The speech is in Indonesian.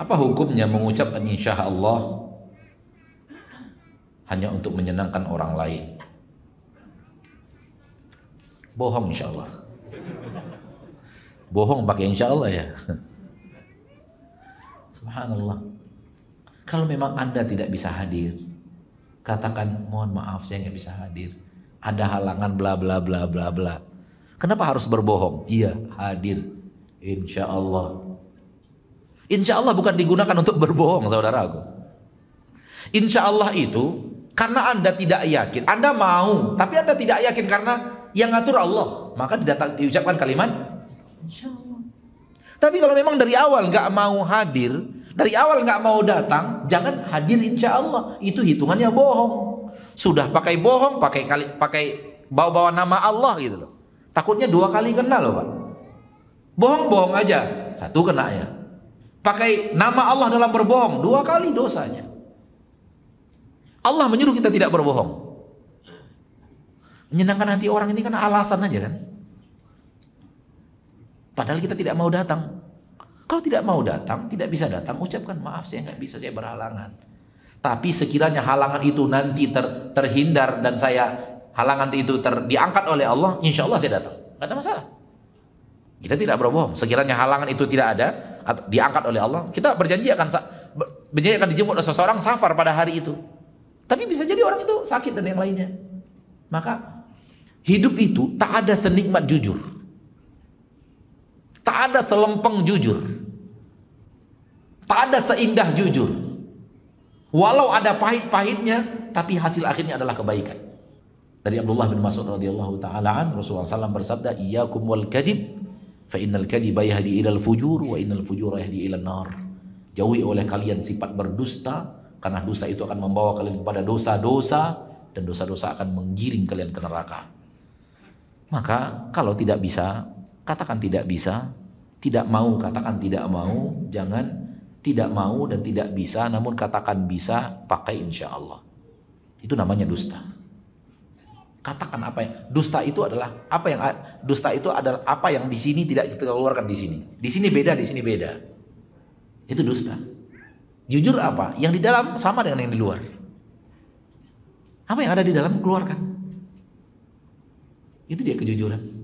Apa hukumnya mengucap insya Allah hanya untuk menyenangkan orang lain? Bohong insya Allah. Bohong pakai insya Allah ya. Subhanallah. Kalau memang Anda tidak bisa hadir, katakan mohon maaf saya nggak bisa hadir. Ada halangan bla bla bla bla bla. Kenapa harus berbohong? Iya, hadir. Insya Allah Insya Allah bukan digunakan untuk berbohong saudaraku. Insya Allah itu karena anda tidak yakin, anda mau, tapi anda tidak yakin karena yang ngatur Allah, maka didatang, diucapkan kalimat Insya Allah. Tapi kalau memang dari awal nggak mau hadir, dari awal nggak mau datang, jangan hadir insya Allah. Itu hitungannya bohong. Sudah pakai bohong, pakai kali, pakai bawa-bawa nama Allah gitu loh. Takutnya dua kali kena loh pak. Bohong-bohong aja, satu kena ya. Pakai nama Allah dalam berbohong, dua kali dosanya. Allah menyuruh kita tidak berbohong. Menyenangkan hati orang ini kan alasan aja kan. Padahal kita tidak mau datang. Kalau tidak mau datang, tidak bisa datang, ucapkan maaf saya nggak bisa, saya berhalangan. Tapi sekiranya halangan itu nanti ter, terhindar dan saya halangan itu ter, diangkat oleh Allah, insya Allah saya datang. Gak ada masalah. Kita tidak berbohong. Sekiranya halangan itu tidak ada, diangkat oleh Allah, kita berjanji akan berjanji akan dijemput oleh seseorang safar pada hari itu. Tapi bisa jadi orang itu sakit dan yang lainnya. Maka hidup itu tak ada senikmat jujur. Tak ada selempeng jujur. Tak ada seindah jujur. Walau ada pahit-pahitnya, tapi hasil akhirnya adalah kebaikan. Dari Abdullah bin Mas'ud radhiyallahu taala an Rasulullah SAW bersabda, "Iyyakum wal kadib fa innal kadhiba yahdi ilal fujur wa innal fujura yahdi ilal nar jauhi oleh kalian sifat berdusta karena dusta itu akan membawa kalian kepada dosa-dosa dan dosa-dosa akan menggiring kalian ke neraka maka kalau tidak bisa katakan tidak bisa tidak mau katakan tidak mau jangan tidak mau dan tidak bisa namun katakan bisa pakai insya Allah itu namanya dusta katakan apa yang dusta itu adalah apa yang dusta itu adalah apa yang di sini tidak kita keluarkan di sini. Di sini beda, di sini beda. Itu dusta. Jujur apa? Yang di dalam sama dengan yang di luar. Apa yang ada di dalam keluarkan. Itu dia kejujuran.